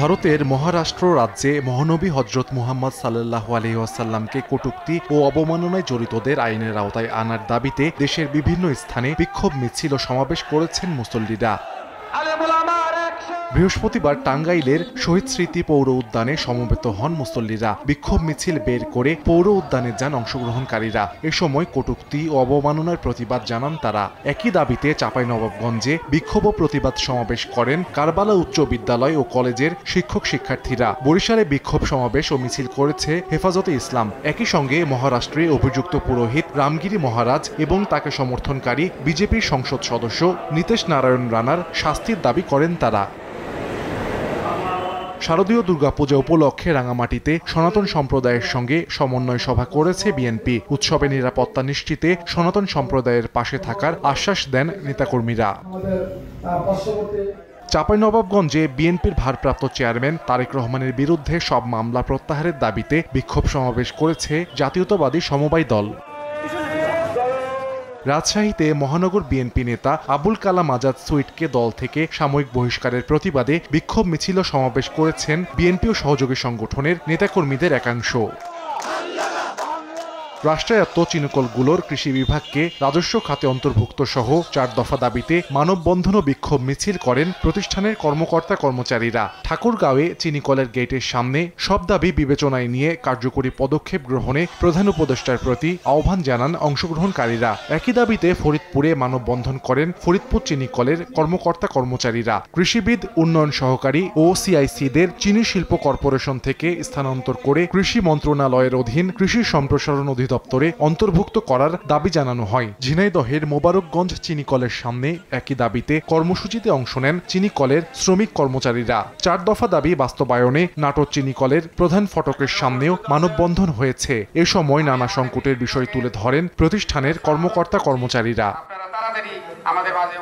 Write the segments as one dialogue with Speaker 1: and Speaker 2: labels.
Speaker 1: ভারতের মহারাষ্ট্র রাজ্যে মহানবী হজরত মুহাম্মদ সাল্লাহ আলহিহাসাল্লামকে কটুক্তি ও অবমাননায় জড়িতদের আইনের আওতায় আনার দাবিতে দেশের বিভিন্ন স্থানে বিক্ষোভ মিছিল ও সমাবেশ করেছেন মুসল্লিরা বৃহস্পতিবার টাঙ্গাইলের শহীদ স্মৃতি পৌর উদ্যানে সমবেত হন মুসল্লিরা বিক্ষোভ মিছিল বের করে পৌর উদ্যানে যান অংশগ্রহণকারীরা এ সময় কটুক্তি ও অবমাননার প্রতিবাদ জানান তারা একই দাবিতে নবাবগঞ্জে বিক্ষোভ ও প্রতিবাদ সমাবেশ করেন কারবালা উচ্চ বিদ্যালয় ও কলেজের শিক্ষক শিক্ষার্থীরা বরিশালে বিক্ষোভ সমাবেশ ও মিছিল করেছে হেফাজতে ইসলাম একই সঙ্গে মহারাষ্ট্রে অভিযুক্ত পুরোহিত রামগিরি মহারাজ এবং তাকে সমর্থনকারী বিজেপির সংসদ সদস্য নীতেশ নারায়ণ রানার শাস্তির দাবি করেন তারা শারদীয় দুর্গাপূজা উপলক্ষে রাঙামাটিতে সনাতন সম্প্রদায়ের সঙ্গে সমন্বয় সভা করেছে বিএনপি উৎসবে নিরাপত্তা নিশ্চিতে সনাতন সম্প্রদায়ের পাশে থাকার আশ্বাস দেন নেতাকর্মীরা চাঁপাইনবাবগঞ্জে বিএনপির ভারপ্রাপ্ত চেয়ারম্যান তারেক রহমানের বিরুদ্ধে সব মামলা প্রত্যাহারের দাবিতে বিক্ষোভ সমাবেশ করেছে জাতীয়তাবাদী সমবায় দল রাজশাহীতে মহানগর বিএনপি নেতা আবুল কালাম আজাদ সুইটকে দল থেকে সাময়িক বহিষ্কারের প্রতিবাদে বিক্ষোভ মিছিল সমাবেশ করেছেন বিএনপি ও সহযোগী সংগঠনের নেতাকর্মীদের একাংশ রাষ্ট্রায়ত্ত গুলোর কৃষি বিভাগকে রাজস্ব খাতে অন্তর্ভুক্ত সহ চার দফা দাবিতে মানববন্ধন ও বিক্ষোভ মিছিল করেন প্রতিষ্ঠানের কর্মকর্তা কর্মচারীরা ঠাকুরগাঁওয়ে চিনিকলের গেটের সামনে সব দাবি বিবেচনায় নিয়ে কার্যকরী পদক্ষেপ গ্রহণে প্রধান উপদেষ্টার প্রতি আহ্বান জানান অংশগ্রহণকারীরা একই দাবিতে ফরিদপুরে মানববন্ধন করেন ফরিদপুর চিনিকলের কর্মকর্তা কর্মচারীরা কৃষিবিদ উন্নয়ন সহকারী ও সিআইসিদের চিনি শিল্প কর্পোরেশন থেকে স্থানান্তর করে কৃষি মন্ত্রণালয়ের অধীন কৃষি সম্প্রসারণ অধিদপ্তর অধিদপ্তরে অন্তর্ভুক্ত করার দাবি জানানো হয় ঝিনাইদহের মোবারকগঞ্জ চিনিকলের সামনে একই দাবিতে কর্মসূচিতে অংশ নেন চিনিকলের শ্রমিক কর্মচারীরা চার দফা দাবি বাস্তবায়নে নাটোর চিনিকলের প্রধান ফটকের সামনেও মানববন্ধন হয়েছে এ সময় নানা সংকটের বিষয় তুলে ধরেন প্রতিষ্ঠানের কর্মকর্তা কর্মচারীরা আমাদের মাঝে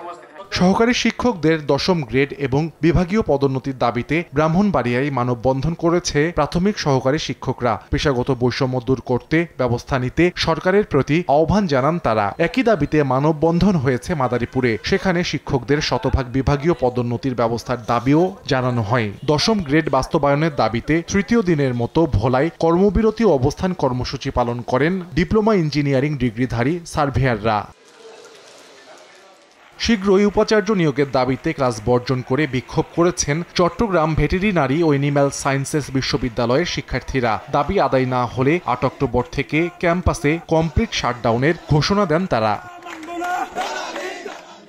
Speaker 1: সহকারী শিক্ষকদের দশম গ্রেড এবং বিভাগীয় পদোন্নতির দাবিতে ব্রাহ্মণবাড়িয়ায় মানববন্ধন করেছে প্রাথমিক সহকারী শিক্ষকরা পেশাগত বৈষম্য দূর করতে ব্যবস্থা নিতে সরকারের প্রতি আহ্বান জানান তারা একই দাবিতে মানববন্ধন হয়েছে মাদারীপুরে সেখানে শিক্ষকদের শতভাগ বিভাগীয় পদোন্নতির ব্যবস্থার দাবিও জানানো হয় দশম গ্রেড বাস্তবায়নের দাবিতে তৃতীয় দিনের মতো ভোলায় কর্মবিরতি অবস্থান কর্মসূচি পালন করেন ডিপ্লোমা ইঞ্জিনিয়ারিং ডিগ্রিধারী সার্ভেয়াররা শীঘ্রই উপাচার্য নিয়োগের দাবিতে ক্লাস বর্জন করে বিক্ষোভ করেছেন চট্টগ্রাম ভেটেরিনারি ও এনিম্যাল সায়েন্সেস বিশ্ববিদ্যালয়ের শিক্ষার্থীরা দাবি আদায় না হলে আট অক্টোবর থেকে ক্যাম্পাসে কমপ্লিট শাটডাউনের ঘোষণা দেন তারা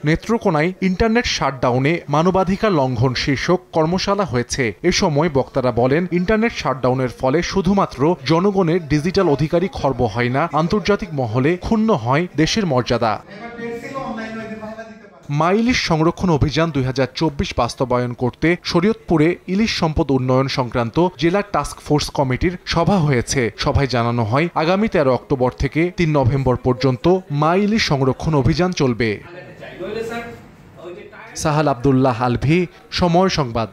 Speaker 1: নেত্রকোনায় ইন্টারনেট শাটডাউনে মানবাধিকার লঙ্ঘন শীর্ষক কর্মশালা হয়েছে এ সময় বক্তারা বলেন ইন্টারনেট শাটডাউনের ফলে শুধুমাত্র জনগণের ডিজিটাল অধিকারই খর্ব হয় না আন্তর্জাতিক মহলে ক্ষুণ্ণ হয় দেশের মর্যাদা মাইলিশ সংরক্ষণ অভিযান দুই বাস্তবায়ন করতে শরীয়তপুরে ইলিশ সম্পদ উন্নয়ন সংক্রান্ত জেলা টাস্ক ফোর্স কমিটির সভা হয়েছে সভায় জানানো হয় আগামী তেরো অক্টোবর থেকে তিন নভেম্বর পর্যন্ত মাইলিশ সংরক্ষণ অভিযান চলবে সাহাল আবদুল্লাহ আলভি সময় সংবাদ